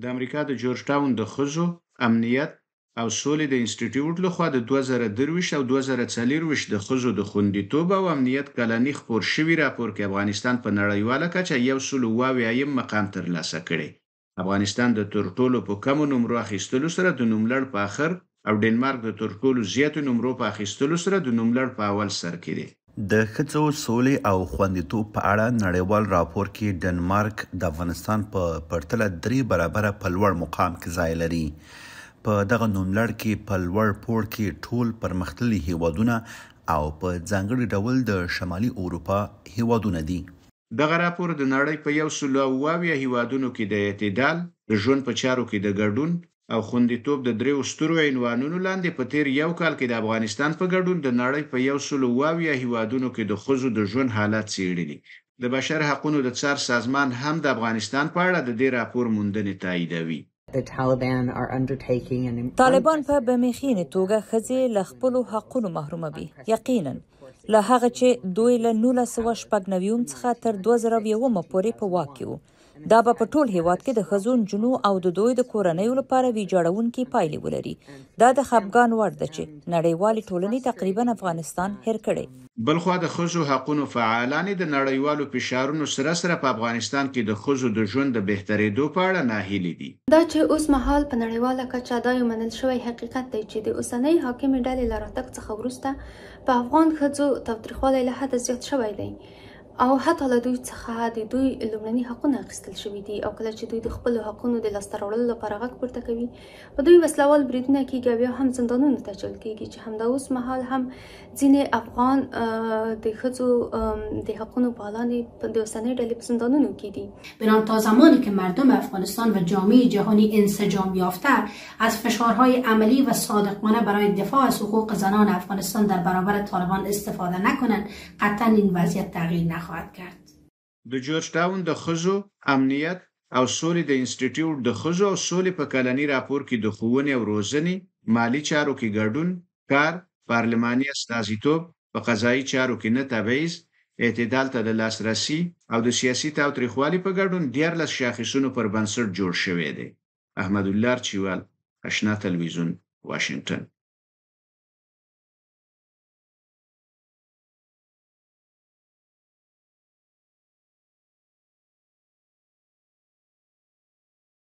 د امریکا د جورج ټاون د ښځو، امنیت او سولې د انسټیټیوټ لخوا د 2023 او 2024 د ښځو د خوندیتوب او امنیت کلني خپور شوي راپور کې افغانستان په نړیواله کچه یو سل اووه مقام ترلاسه کړی. افغانستان د تر ټولو په کمو نمرو اخیستلو سره د نوملړ په اخر او ډنمارک د تر ټولو زیاتو نمرو په اخیستلو سره د نوملړ په اول سر کې دی. د خځو سولې او خوندیتوب په اړه نړیوال راپور کې ډنمارک د افغانستان په پرتله درې برابره په لوړ مقام کې ځای لري په دغه نوملړ کې په لوړ پوړ کې ټول پرمختللي هیوادونه او په ځانګړي ډول د شمالي اروپا هیوادونه دي دغه راپور د نړۍ په یو سلو اوویا هیوادونو کې د اعتدال د ژوند په چارو کې د ګډون او خوندیتوب د دریو سترو عنوانونو لاندې په تیر یو کال کې د افغانستان په ګډون د نړۍ په یو سلو واویا هیوادونو کې د خزو د ژوند حالات څیړلي د بشر حقوقو د څار سازمان هم د افغانستان په اړه د دې راپور موندنې تاییدوي طالبان په بمیخین توګه خزي له خپل حقوقو محروموي یقینا له هغه چې دوی له 1990 څخه تر 2001 پورې په واک وو دا به په ټول هیواد کې د خزون جنو او د دوی د کورنۍ لپاره ویجاړونکې پایلې ولري دا د خپګان وړ ده چې نړیوال ټولنې تقریبا افغانستان هیر کړي بلخوا د خزو حقونو فعالانې د نړیوالو فشارونو سره سره په افغانستان کې د خزو د ژوند د بهترېدو په اړه ناهیلي دي دا چې اوس مهال په نړیواله کچه دا یو منل شوی حقیقت دی چې د اوسنۍ حاکمې ډلې لاراتک څخه ورسته په افغان خزو تاریخوالې له حد زیات شوی دی او حتی له دوی څخه د دوی لومړني حقونه اخیستل شوي دي او کله چې دوی د خپل حقونو د لاسته راوړلو لپاره غږ پورته کوي په دوی وسلوال بریدونه کیږي او بیا هم زندانونو ته چل کیږي چې همدا اوس مهال هم ځینې افغان د ښځو د حقونو پالنې د اوسنۍ ډلې په زندانونو کې دي بنان تا زمانی که مردم افغانستان و جامعه جهانی انسجام یافته از فشارهای عملی و صادقانه برای دفاع از حقوق زنان افغانستان در برابر طالبان استفاده نکنند قطعا این وضعیت تغییر نه نخواهد کرد د جورج تاون د خزو امنیت او سولې د انسټیټیوټ د خزو او سولې په کلنی راپور کې د خوونې او روزنې مالی چارو کې ګډون کار پارلماني استازیتوب په قضایي چارو کې نه تبعیض اعتدال ته د لاسرسي او د سیاسي تاوتریخوالي په ګډون ډیر لس شاخصونو پر بنسټ جوړ شوی دی احمد الله چوال آشنا تلویزیون واشنگتن